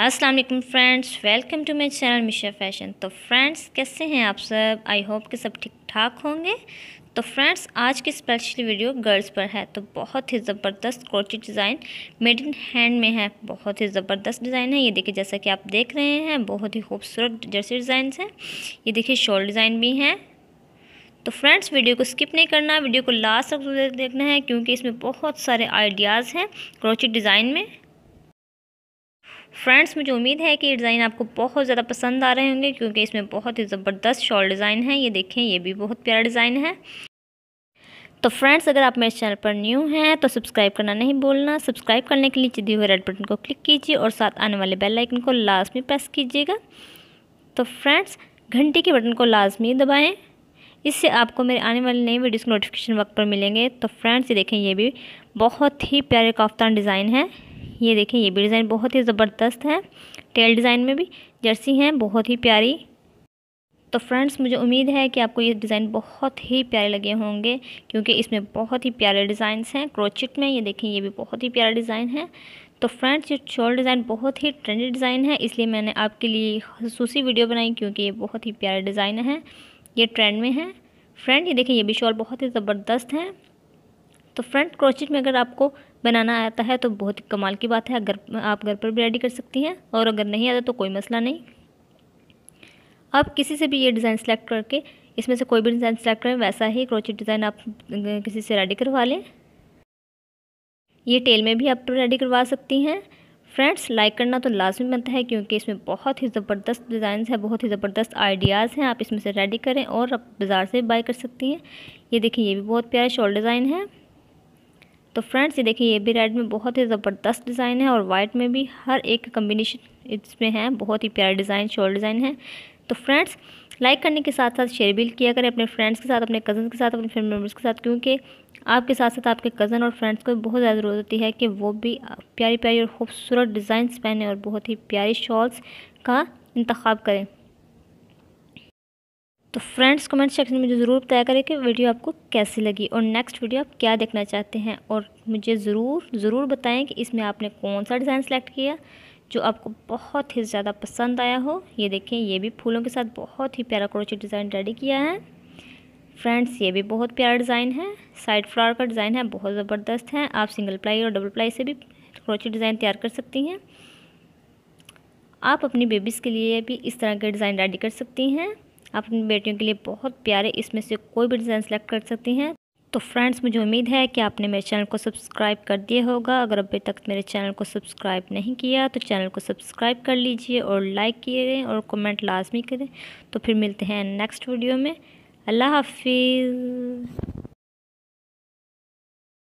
अस्सलाम वालेकुम friends welcome to my channel Misha fashion तो फ्रेंड्स कैसे हैं आप सब आई होप कि सब ठीक ठाक होंगे तो फ्रेंड्स आज की स्पेशल वीडियो गर्ल्स पर है तो बहुत ही ज़बरदस्त crochet design made in hand में है बहुत ही ज़बरदस्त डिज़ाइन है ये देखिए जैसा कि आप देख रहे हैं बहुत ही खूबसूरत जर्सी डिज़ाइन हैं ये देखिए शॉल डिज़ाइन भी हैं तो फ्रेंड्स वीडियो को स्किप नहीं करना वीडियो को लास्ट तक देखना है क्योंकि इसमें बहुत सारे आइडियाज़ हैं क्रोची डिज़ाइन में फ्रेंड्स मुझे उम्मीद है कि ये डिज़ाइन आपको बहुत ज़्यादा पसंद आ रहे होंगे क्योंकि इसमें बहुत ही ज़बरदस्त शॉल डिज़ाइन है ये देखें ये भी बहुत प्यारा डिज़ाइन है तो फ्रेंड्स अगर आप मेरे चैनल पर न्यू हैं तो सब्सक्राइब करना नहीं भूलना सब्सक्राइब करने के लिए चिदी हुए रेड बटन को क्लिक कीजिए और साथ आने वाले बेल आइकन को लाजमी प्रेस कीजिएगा तो फ्रेंड्स घंटी के बटन को लाजमी दबाएँ इससे आपको मेरे आने वाले नई वीडियोज़ के नोटिफिकेशन वक्त पर मिलेंगे तो फ्रेंड्स ये देखें ये भी बहुत ही प्यारे काफ्तान डिज़ाइन है ये देखें ये भी डिज़ाइन बहुत ही ज़बरदस्त है टेल डिज़ाइन में भी जर्सी हैं बहुत ही प्यारी तो फ्रेंड्स मुझे उम्मीद है कि आपको ये डिज़ाइन बहुत ही प्यारे लगे होंगे क्योंकि इसमें बहुत ही प्यारे डिज़ाइंस हैं क्रोचिट में ये देखें ये भी बहुत ही प्यारा डिज़ाइन है तो फ्रेंड्स ये शॉल डिज़ाइन बहुत ही ट्रेंडी डिज़ाइन है इसलिए मैंने आपके लिए खसूस वीडियो बनाई क्योंकि ये बहुत ही प्यारे डिज़ाइन है ये ट्रेंड में है फ्रेंड ये देखें ये भी शॉल बहुत ही ज़बरदस्त हैं तो फ्रंट क्रोचेट में अगर आपको बनाना आता है तो बहुत ही कमाल की बात है अगर आप घर पर भी रेडी कर सकती हैं और अगर नहीं आता तो कोई मसला नहीं आप किसी से भी ये डिज़ाइन सेलेक्ट करके इसमें से कोई भी डिज़ाइन सेलेक्ट करें वैसा ही क्रोचेट डिज़ाइन आप किसी से रेडी करवा लें ये टेल में भी आप रेडी करवा सकती हैं फ्रेंड्स लाइक करना तो लाजमी बनता है क्योंकि इसमें बहुत ही ज़बरदस्त डिज़ाइन है बहुत ही ज़बरदस्त आइडियाज़ हैं आप इसमें से रेडी करें और आप बाज़ार से बाई कर सकती हैं ये देखिए ये भी बहुत प्यारा शॉल डिज़ाइन है तो फ्रेंड्स ये देखिए ये भी रेड में बहुत ही ज़बरदस्त डिज़ाइन है और वाइट में भी हर एक कम्बिनेशन इसमें है बहुत ही प्यारा डिज़ाइन शोर डिज़ाइन है तो फ्रेंड्स लाइक करने के साथ साथ शेयर भी किया करें अपने फ्रेंड्स के साथ अपने कज़न के साथ अपने फैमिली मेम्बर्स के साथ क्योंकि आपके साथ साथ आपके कज़न और फ्रेंड्स को बहुत ज़्यादा ज़रूरत होती है कि वो भी प्यारी प्यारी और खूबसूरत डिज़ाइंस पहने और बहुत ही प्यारी शॉल्स का इंतखब करें तो फ्रेंड्स कमेंट सेक्शन में मुझे ज़रूर बताया करें कि वीडियो आपको कैसी लगी और नेक्स्ट वीडियो आप क्या देखना चाहते हैं और मुझे ज़रूर ज़रूर बताएं कि इसमें आपने कौन सा डिज़ाइन सेलेक्ट किया जो आपको बहुत ही ज़्यादा पसंद आया हो ये देखें ये भी फूलों के साथ बहुत ही प्यारा क्रोचेट डिज़ाइन रेडी किया है फ्रेंड्स ये भी बहुत प्यारा डिज़ाइन है साइड फ्लावर का डिज़ाइन है बहुत ज़बरदस्त है आप सिंगल प्लाई और डबल प्लाई से भी क्रोचेट डिज़ाइन तैयार कर सकती हैं आप अपनी बेबीज़ के लिए भी इस तरह के डिज़ाइन रेडी कर सकती हैं आप अपनी बेटियों के लिए बहुत प्यारे इसमें से कोई भी डिज़ाइन सेलेक्ट कर सकती हैं तो फ्रेंड्स मुझे उम्मीद है कि आपने मेरे चैनल को सब्सक्राइब कर दिया होगा अगर अभी तक मेरे चैनल को सब्सक्राइब नहीं किया तो चैनल को सब्सक्राइब कर लीजिए और लाइक किए और कमेंट लाजमी करें तो फिर मिलते हैं नेक्स्ट वीडियो में अल्लाह हाफिज़